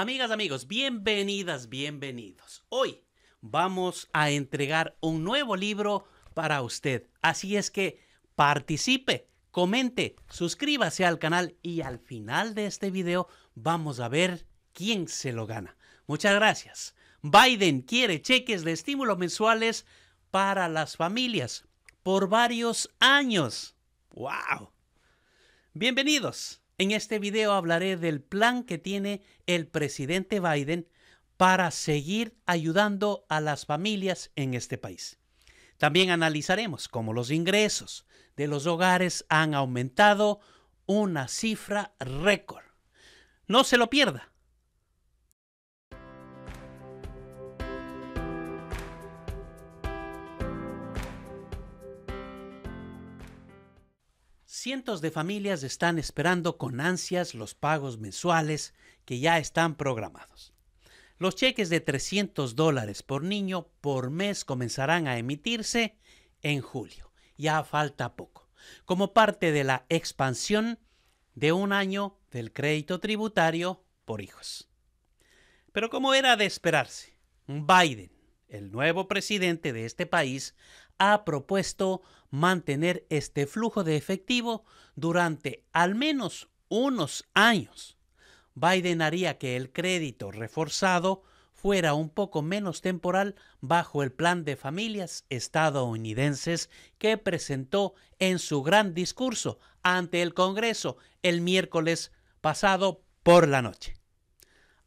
Amigas, amigos, bienvenidas, bienvenidos. Hoy vamos a entregar un nuevo libro para usted. Así es que participe, comente, suscríbase al canal y al final de este video vamos a ver quién se lo gana. Muchas gracias. Biden quiere cheques de estímulo mensuales para las familias por varios años. ¡Wow! Bienvenidos. En este video hablaré del plan que tiene el presidente Biden para seguir ayudando a las familias en este país. También analizaremos cómo los ingresos de los hogares han aumentado una cifra récord. No se lo pierda. Cientos de familias están esperando con ansias los pagos mensuales que ya están programados. Los cheques de 300 dólares por niño por mes comenzarán a emitirse en julio. Ya falta poco. Como parte de la expansión de un año del crédito tributario por hijos. Pero como era de esperarse, Biden el nuevo presidente de este país ha propuesto mantener este flujo de efectivo durante al menos unos años. Biden haría que el crédito reforzado fuera un poco menos temporal bajo el plan de familias estadounidenses que presentó en su gran discurso ante el Congreso el miércoles pasado por la noche.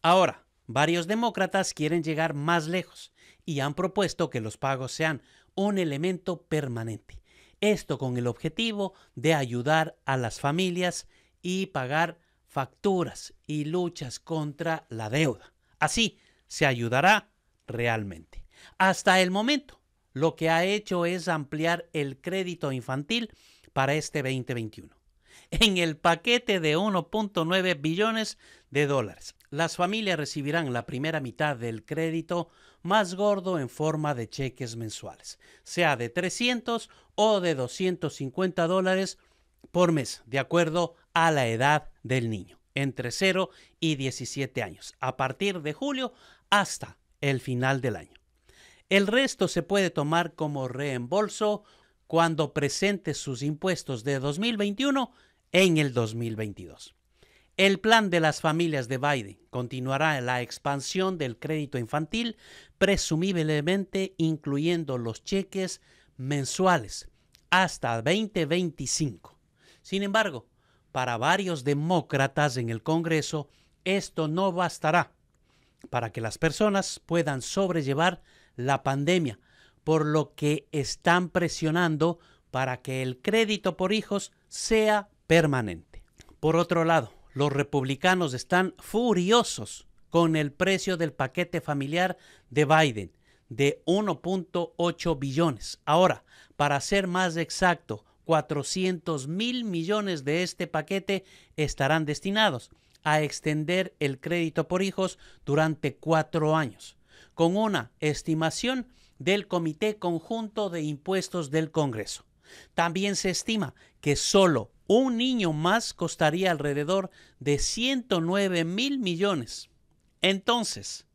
Ahora, varios demócratas quieren llegar más lejos y han propuesto que los pagos sean un elemento permanente. Esto con el objetivo de ayudar a las familias y pagar facturas y luchas contra la deuda. Así se ayudará realmente. Hasta el momento, lo que ha hecho es ampliar el crédito infantil para este 2021 en el paquete de 1.9 billones de dólares las familias recibirán la primera mitad del crédito más gordo en forma de cheques mensuales, sea de 300 o de 250 dólares por mes, de acuerdo a la edad del niño, entre 0 y 17 años, a partir de julio hasta el final del año. El resto se puede tomar como reembolso cuando presente sus impuestos de 2021 en el 2022. El plan de las familias de Biden continuará en la expansión del crédito infantil, presumiblemente incluyendo los cheques mensuales hasta 2025. Sin embargo, para varios demócratas en el Congreso, esto no bastará para que las personas puedan sobrellevar la pandemia, por lo que están presionando para que el crédito por hijos sea permanente. Por otro lado, los republicanos están furiosos con el precio del paquete familiar de Biden de 1.8 billones. Ahora, para ser más exacto, 400 mil millones de este paquete estarán destinados a extender el crédito por hijos durante cuatro años, con una estimación del Comité Conjunto de Impuestos del Congreso. También se estima que solo un niño más costaría alrededor de 109 mil millones. Entonces,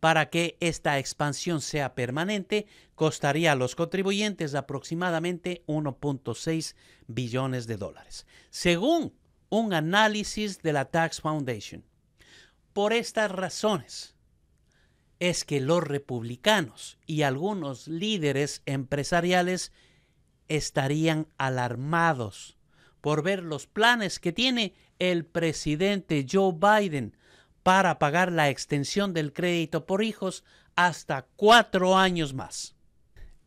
para que esta expansión sea permanente, costaría a los contribuyentes aproximadamente 1.6 billones de dólares, según un análisis de la Tax Foundation. Por estas razones es que los republicanos y algunos líderes empresariales estarían alarmados por ver los planes que tiene el presidente Joe Biden para pagar la extensión del crédito por hijos hasta cuatro años más.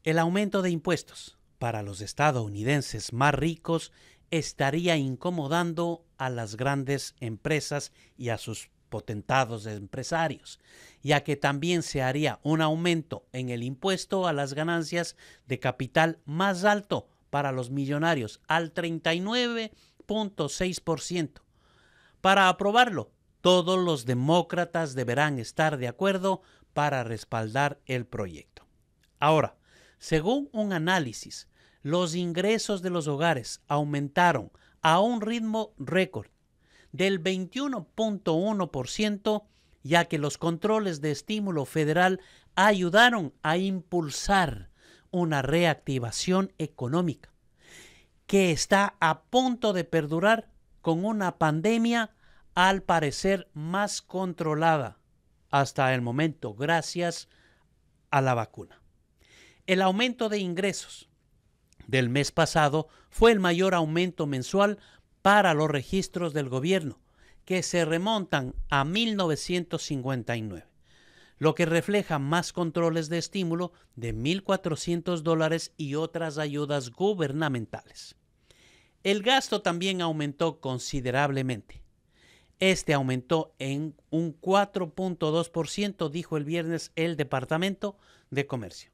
El aumento de impuestos para los estadounidenses más ricos estaría incomodando a las grandes empresas y a sus potentados empresarios, ya que también se haría un aumento en el impuesto a las ganancias de capital más alto para los millonarios al 39.6%. Para aprobarlo, todos los demócratas deberán estar de acuerdo para respaldar el proyecto. Ahora, según un análisis, los ingresos de los hogares aumentaron a un ritmo récord del 21.1%, ya que los controles de estímulo federal ayudaron a impulsar una reactivación económica que está a punto de perdurar con una pandemia al parecer más controlada hasta el momento gracias a la vacuna. El aumento de ingresos del mes pasado fue el mayor aumento mensual para los registros del gobierno, que se remontan a 1959, lo que refleja más controles de estímulo de 1.400 dólares y otras ayudas gubernamentales. El gasto también aumentó considerablemente. Este aumentó en un 4.2%, dijo el viernes el Departamento de Comercio.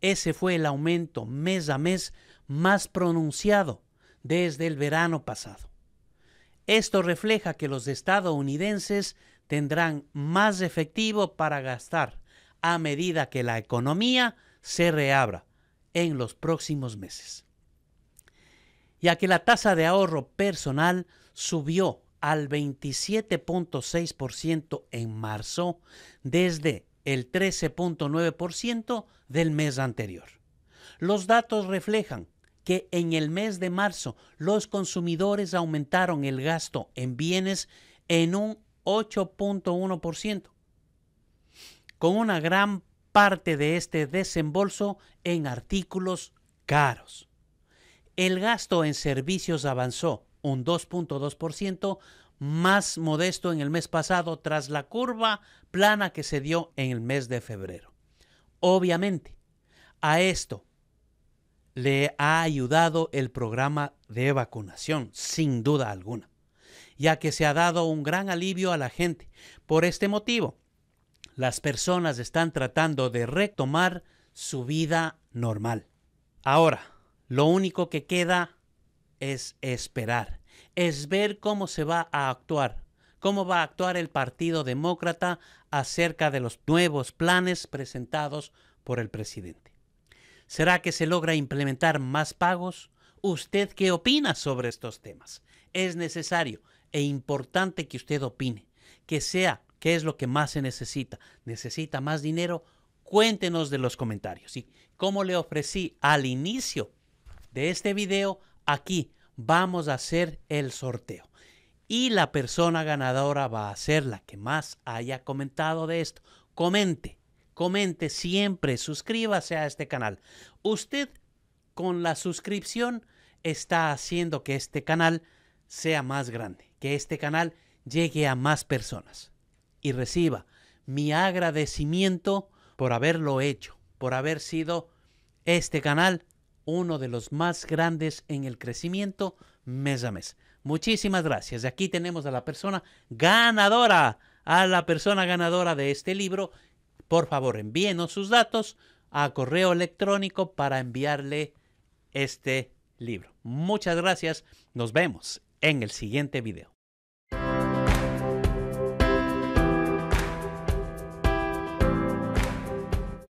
Ese fue el aumento mes a mes más pronunciado desde el verano pasado. Esto refleja que los estadounidenses tendrán más efectivo para gastar a medida que la economía se reabra en los próximos meses. Ya que la tasa de ahorro personal subió al 27.6% en marzo desde el 13.9% del mes anterior. Los datos reflejan que en el mes de marzo los consumidores aumentaron el gasto en bienes en un 8.1%, con una gran parte de este desembolso en artículos caros. El gasto en servicios avanzó un 2.2% más modesto en el mes pasado tras la curva plana que se dio en el mes de febrero. Obviamente, a esto le ha ayudado el programa de vacunación, sin duda alguna, ya que se ha dado un gran alivio a la gente. Por este motivo, las personas están tratando de retomar su vida normal. Ahora, lo único que queda es esperar, es ver cómo se va a actuar, cómo va a actuar el Partido Demócrata acerca de los nuevos planes presentados por el presidente. ¿Será que se logra implementar más pagos? ¿Usted qué opina sobre estos temas? Es necesario e importante que usted opine, que sea qué es lo que más se necesita. ¿Necesita más dinero? Cuéntenos de los comentarios. Y como le ofrecí al inicio de este video, aquí vamos a hacer el sorteo. Y la persona ganadora va a ser la que más haya comentado de esto. Comente comente siempre, suscríbase a este canal. Usted con la suscripción está haciendo que este canal sea más grande, que este canal llegue a más personas y reciba mi agradecimiento por haberlo hecho, por haber sido este canal uno de los más grandes en el crecimiento mes a mes. Muchísimas gracias. Aquí tenemos a la persona ganadora, a la persona ganadora de este libro por favor, envíenos sus datos a correo electrónico para enviarle este libro. Muchas gracias. Nos vemos en el siguiente video.